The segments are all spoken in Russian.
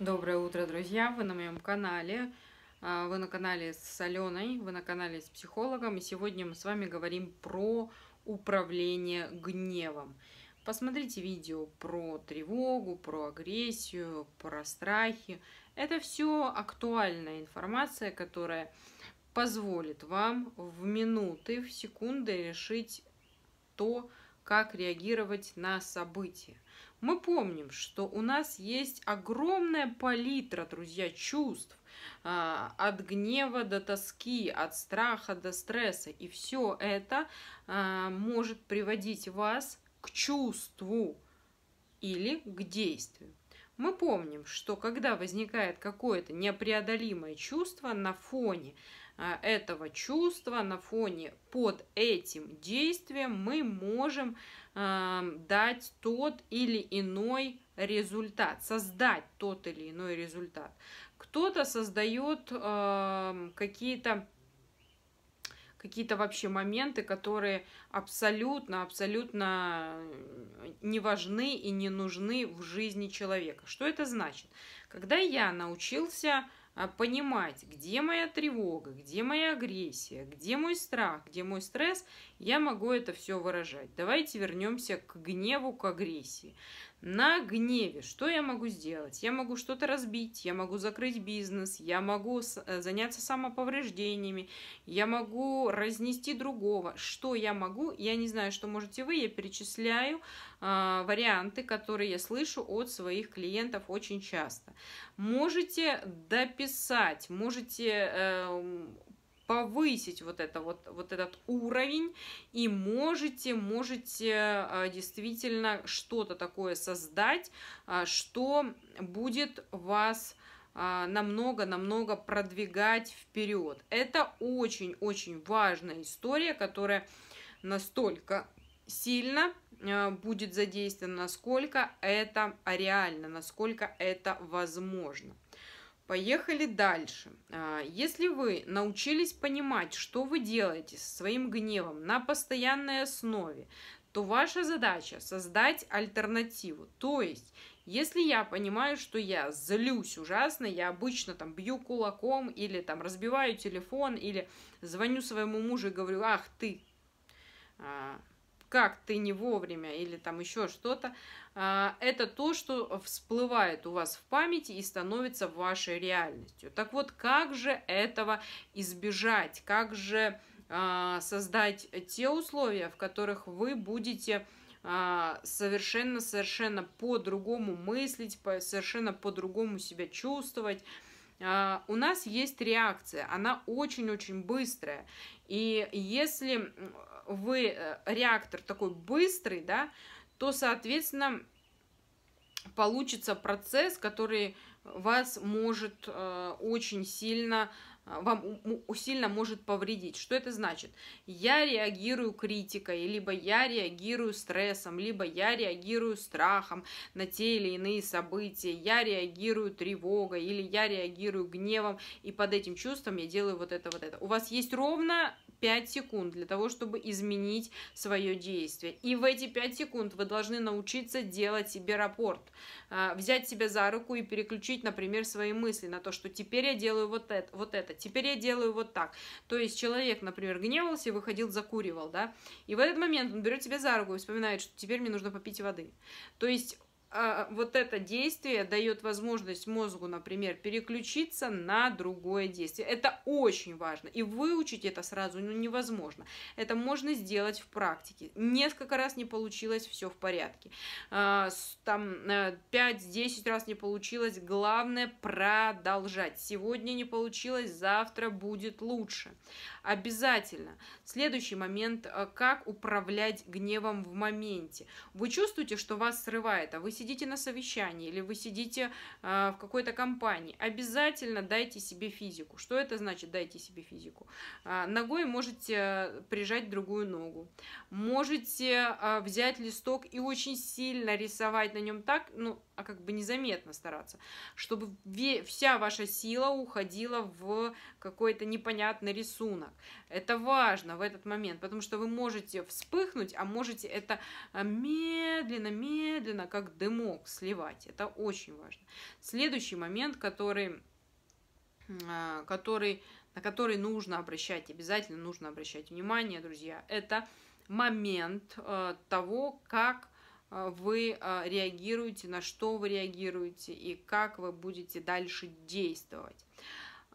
Доброе утро, друзья! Вы на моем канале. А, вы на канале с Аленой, вы на канале с психологом. И сегодня мы с вами говорим про управление гневом. Посмотрите видео про тревогу, про агрессию, про страхи. Это все актуальная информация, которая позволит вам в минуты, в секунды решить то, как реагировать на события. Мы помним, что у нас есть огромная палитра, друзья, чувств, а, от гнева до тоски, от страха до стресса. И все это а, может приводить вас к чувству или к действию. Мы помним, что когда возникает какое-то непреодолимое чувство на фоне а, этого чувства на фоне под этим действием мы можем дать тот или иной результат, создать тот или иной результат. Кто-то создает какие-то какие-то вообще моменты, которые абсолютно, абсолютно не важны и не нужны в жизни человека. Что это значит? Когда я научился а, понимать, где моя тревога, где моя агрессия, где мой страх, где мой стресс, я могу это все выражать. Давайте вернемся к гневу, к агрессии. На гневе что я могу сделать? Я могу что-то разбить, я могу закрыть бизнес, я могу э, заняться самоповреждениями, я могу разнести другого. Что я могу? Я не знаю, что можете вы. Я перечисляю э, варианты, которые я слышу от своих клиентов очень часто. Можете дописать писать, можете э, повысить вот, это, вот, вот этот уровень и можете, можете э, действительно что-то такое создать, э, что будет вас намного-намного э, продвигать вперед. Это очень-очень важная история, которая настолько сильно э, будет задействована, насколько это реально, насколько это возможно. Поехали дальше. А, если вы научились понимать, что вы делаете со своим гневом на постоянной основе, то ваша задача создать альтернативу. То есть, если я понимаю, что я злюсь ужасно, я обычно там бью кулаком или там разбиваю телефон или звоню своему мужу и говорю, ах ты, а, как ты не вовремя или там еще что-то, а, это то, что всплывает у вас в памяти и становится вашей реальностью. Так вот, как же этого избежать? Как же а, создать те условия, в которых вы будете совершенно-совершенно а, по-другому мыслить, совершенно по-другому себя чувствовать, у нас есть реакция, она очень-очень быстрая. И если вы э, реактор такой быстрый, да, то, соответственно, получится процесс, который вас может э, очень сильно а, вам сильно может повредить. Что это значит? Я реагирую критикой, либо я реагирую стрессом, либо я реагирую страхом на те или иные события, я реагирую тревогой, или я реагирую гневом, и под этим чувством я делаю вот это, вот это. У вас есть ровно 5 секунд для того, чтобы изменить свое действие. И в эти 5 секунд вы должны научиться делать себе рапорт, а, взять себя за руку и переключить, например, свои мысли на то, что теперь я делаю вот это, вот это, теперь я делаю вот так. То есть человек, например, гневался и выходил, закуривал, да, и в этот момент он берет тебя за руку и вспоминает, что теперь мне нужно попить воды. То есть а, вот это действие дает возможность мозгу, например, переключиться на другое действие. Это очень важно. И выучить это сразу ну, невозможно. Это можно сделать в практике. Несколько раз не получилось, все в порядке. А, там 5-10 э, раз не получилось. Главное продолжать. Сегодня не получилось, завтра будет лучше. Обязательно. Следующий момент. Э, как управлять гневом в моменте. Вы чувствуете, что вас срывает, а вы сидите на совещании или вы сидите э, в какой-то компании, обязательно дайте себе физику. Что это значит дайте себе физику? Э, ногой можете э, прижать другую ногу, можете э, взять листок и очень сильно рисовать на нем так, ну, а как бы незаметно стараться, чтобы вся ваша сила уходила в какой-то непонятный рисунок. Это важно в этот момент, потому что вы можете вспыхнуть, а можете это э, медленно, медленно, как дым дымок сливать. Это очень важно. Следующий момент, который, а, который, на который нужно обращать, обязательно нужно обращать внимание, друзья, это момент э, того, как э, вы э, реагируете, на что вы реагируете и как вы будете дальше действовать.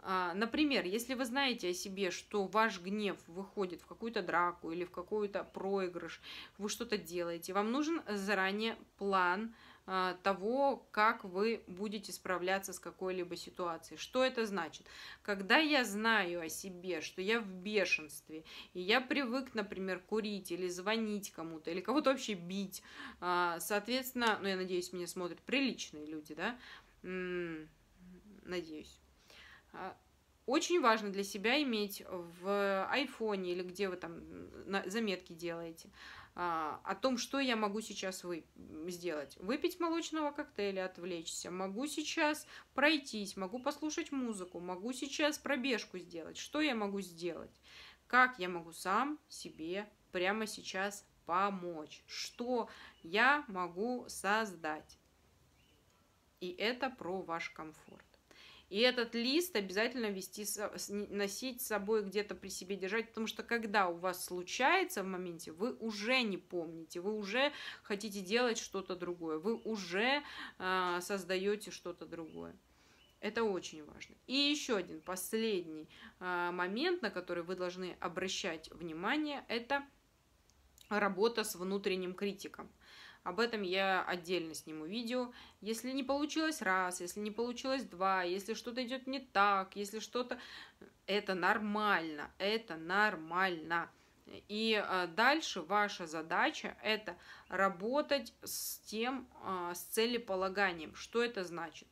А, например, если вы знаете о себе, что ваш гнев выходит в какую-то драку или в какой-то проигрыш, вы что-то делаете, вам нужен заранее план а, того, как вы будете справляться с какой-либо ситуацией. Что это значит? Когда я знаю о себе, что я в бешенстве, и я привык, например, курить или звонить кому-то, или кого-то вообще бить, а, соответственно, ну, я надеюсь, меня смотрят приличные люди, да? Надеюсь. А, очень важно для себя иметь в айфоне или где вы там заметки делаете а, о том, что я могу сейчас вы, сделать. Выпить молочного коктейля, отвлечься. Могу сейчас пройтись, могу послушать музыку, могу сейчас пробежку сделать. Что я могу сделать? Как я могу сам себе прямо сейчас помочь? Что я могу создать? И это про ваш комфорт. И этот лист обязательно вести, носить с собой где-то при себе держать, потому что когда у вас случается в моменте, вы уже не помните, вы уже хотите делать что-то другое, вы уже э, создаете что-то другое. Это очень важно. И еще один последний э, момент, на который вы должны обращать внимание, это работа с внутренним критиком – об этом я отдельно сниму видео. Если не получилось раз, если не получилось два, если что-то идет не так, если что-то... Это нормально, это нормально. И э, дальше ваша задача это работать с тем, э, с целеполаганием. Что это значит?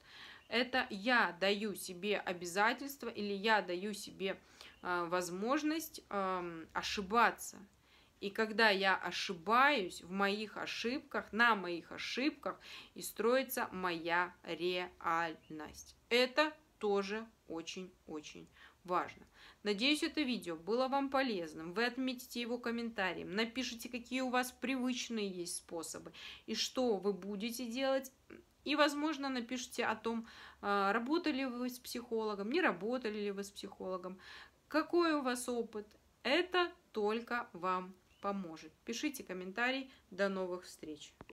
Это я даю себе обязательства или я даю себе э, возможность эм, ошибаться. И когда я ошибаюсь в моих ошибках, на моих ошибках и строится моя реальность. Это тоже очень-очень важно. Надеюсь, это видео было вам полезным. Вы отметите его комментарием, напишите, какие у вас привычные есть способы и что вы будете делать. И, возможно, напишите о том, а, работали вы с психологом, не работали ли вы с психологом, какой у вас опыт. Это только вам поможет. Пишите комментарий. До новых встреч!